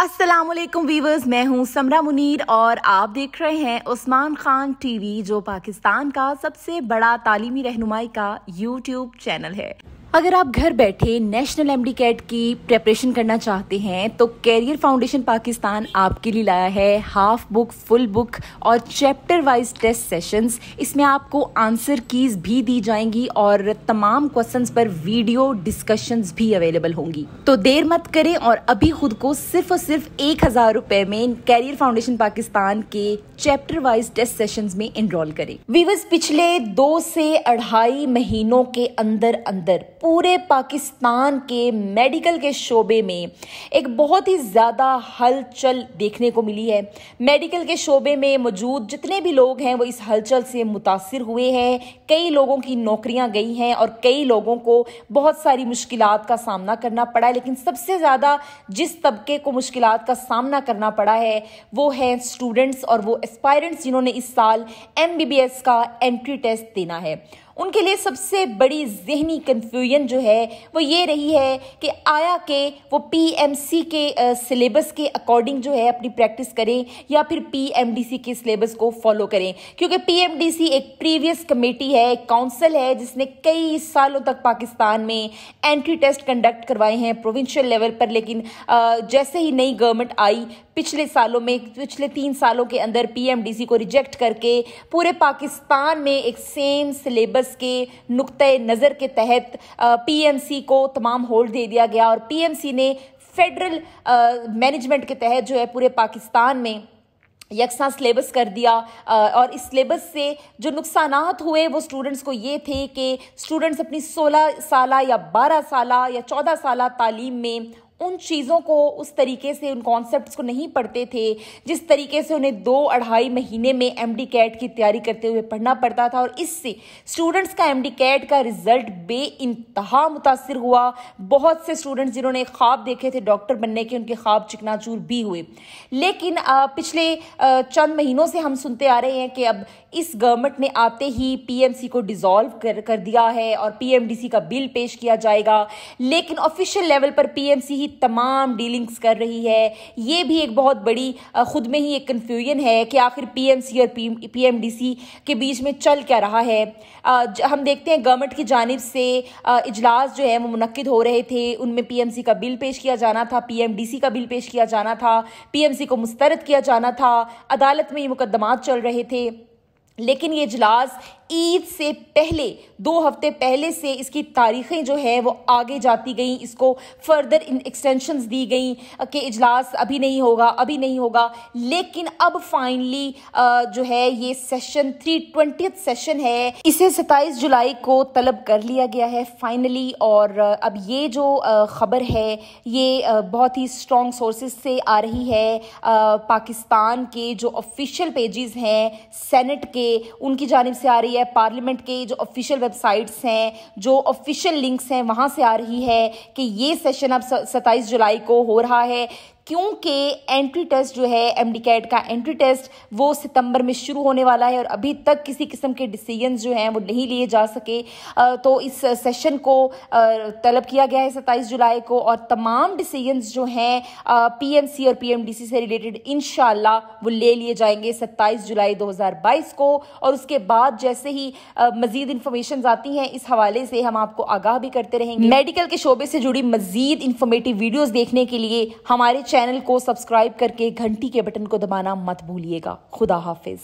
Aslam viewers मैं हूं समरा मुनीर और आप देख रहे हैं उस्मान खान टीवी जो पाकिस्तान का सबसे बड़ा तालीमी रहनुमाई का यूट्यूब चैनल है अगर आप घर बैठे नेशनल एमडी कैट की प्रेपरेशन करना चाहते हैं तो कैरियर फाउंडेशन पाकिस्तान आपके लिए लाया है हाफ बुक फुल बुक और चैप्टर वाइज टेस्ट सेशंस इसमें आपको आंसर कीज भी दी जाएंगी और तमाम क्वेश्चंस पर वीडियो डिस्कशंस भी अवेलेबल होंगी तो देर मत करें और अभी खुद को सिर्फ और सिर्फ एक हजार रुपए में कैरियर फाउंडेशन पाकिस्तान के चैप्टर वाइज टेस्ट सेशन में इनरोल करें विवर्स पिछले दो से अढ़ाई महीनों के अंदर अंदर पूरे पाकिस्तान के मेडिकल के शोबे में एक बहुत ही ज़्यादा हलचल देखने को मिली है मेडिकल के शोबे में मौजूद जितने भी लोग हैं वो इस हलचल से मुतासर हुए हैं कई लोगों की नौकरियां गई हैं और कई लोगों को बहुत सारी मुश्किल का सामना करना पड़ा है लेकिन सबसे ज़्यादा जिस तबके को मुश्किल का सामना करना पड़ा है वो है स्टूडेंट्स और वो एस्पायरेंट्स जिन्होंने इस साल एम का एंट्री टेस्ट देना है उनके लिए सबसे बड़ी जहनी कन्फ्यूजन जो है वो ये रही है कि आया के वो पीएमसी के सिलेबस के अकॉर्डिंग जो है अपनी प्रैक्टिस करें या फिर पीएमडीसी के सिलेबस को फॉलो करें क्योंकि पीएमडीसी एक प्रीवियस कमेटी है एक काउंसिल है जिसने कई सालों तक पाकिस्तान में एंट्री टेस्ट कंडक्ट करवाए हैं प्रोविंशियल लेवल पर लेकिन जैसे ही नई गवर्नमेंट आई पिछले सालों में पिछले तीन सालों के अंदर पीएमडीसी को रिजेक्ट करके पूरे पाकिस्तान में एक सेम सिलेबस लीडर्स के नुक़ नज़र के तहत पीएमसी को तमाम होल्ड दे दिया गया और पीएमसी ने फेडरल मैनेजमेंट के तहत जो है पूरे पाकिस्तान में यकसा सिलेबस कर दिया और इस सिलेबस से जो नुकसान हुए वो स्टूडेंट्स को ये थे कि स्टूडेंट्स अपनी 16 साल या 12 साल या 14 साल तालीम में उन चीज़ों को उस तरीके से उन कॉन्सेप्ट्स को नहीं पढ़ते थे जिस तरीके से उन्हें दो अढ़ाई महीने में एम डी कैट की तैयारी करते हुए पढ़ना पड़ता था और इससे स्टूडेंट्स का एम डी कैट का रिजल्ट बे इंतहा मुतासर हुआ बहुत से स्टूडेंट्स जिन्होंने ख्वाब देखे थे डॉक्टर बनने के उनके ख्वाब चिकनाचूर भी हुए लेकिन पिछले चंद महीनों से हम सुनते आ रहे हैं कि अब इस गवर्नमेंट ने आते ही सी को डिजॉल्व कर, कर दिया है और सी का बिल पेश किया जाएगा लेकिन ऑफिशियल लेवल पर सी ही तमाम डीलिंग्स कर रही है ये भी एक बहुत बड़ी ख़ुद में ही एक कन्फ्यूजन है कि आखिर पीएमसी और पीएमडीसी के बीच में चल क्या रहा है हम देखते हैं गवर्नमेंट की जानब से इजलास जो है वो मुनद हो रहे थे उनमें पीएमसी का बिल पेश किया जाना था पीएमडीसी का बिल पेश किया जाना था पीएमसी को मुस्तरद किया जाना था अदालत में ये मुकदमात चल रहे थे लेकिन ये इजलास ईद से पहले दो हफ्ते पहले से इसकी तारीखें जो है वो आगे जाती गई इसको फर्दर इन एक्सटेंशन दी गई कि इजलास अभी नहीं होगा अभी नहीं होगा लेकिन अब फाइनली जो है ये सेशन थ्री ट्वेंटी सेशन है इसे सत्ताईस जुलाई को तलब कर लिया गया है फाइनली और अब ये जो ख़बर है ये बहुत ही स्ट्रॉन्ग सोर्सेज से आ रही है पाकिस्तान के जो ऑफिशियल पेजेस हैं सेनेट के उनकी जानब से आ रही है है पार्लियामेंट के जो ऑफिशियल वेबसाइट्स हैं जो ऑफिशियल लिंक्स हैं वहाँ से आ रही है कि ये सेशन अब सत्ताईस जुलाई को हो रहा है क्योंकि एंट्री टेस्ट जो है एम कैट का एंट्री टेस्ट वो सितंबर में शुरू होने वाला है और अभी तक किसी किस्म के डिसीजन जो हैं वो नहीं लिए जा सके तो इस सेशन को तलब किया गया है सत्ताईस जुलाई को और तमाम डिसीजन जो हैं पी एम सी और पी एम डी सी से रिलेटेड इन वो ले लिए जाएंगे सत्ताईस जुलाई दो हज़ार बाईस को और उसके बाद जैसे ही मजीद इन्फॉर्मेशन आती हैं इस हवाले से हम आपको आगाह भी करते रहेंगे मेडिकल हम्म। के शोबे से जुड़ी मजीद इन्फॉर्मेटिव वीडियोज़ देखने के लिए हमारे चैनल चैनल को सब्सक्राइब करके घंटी के बटन को दबाना मत भूलिएगा खुदा हाफिज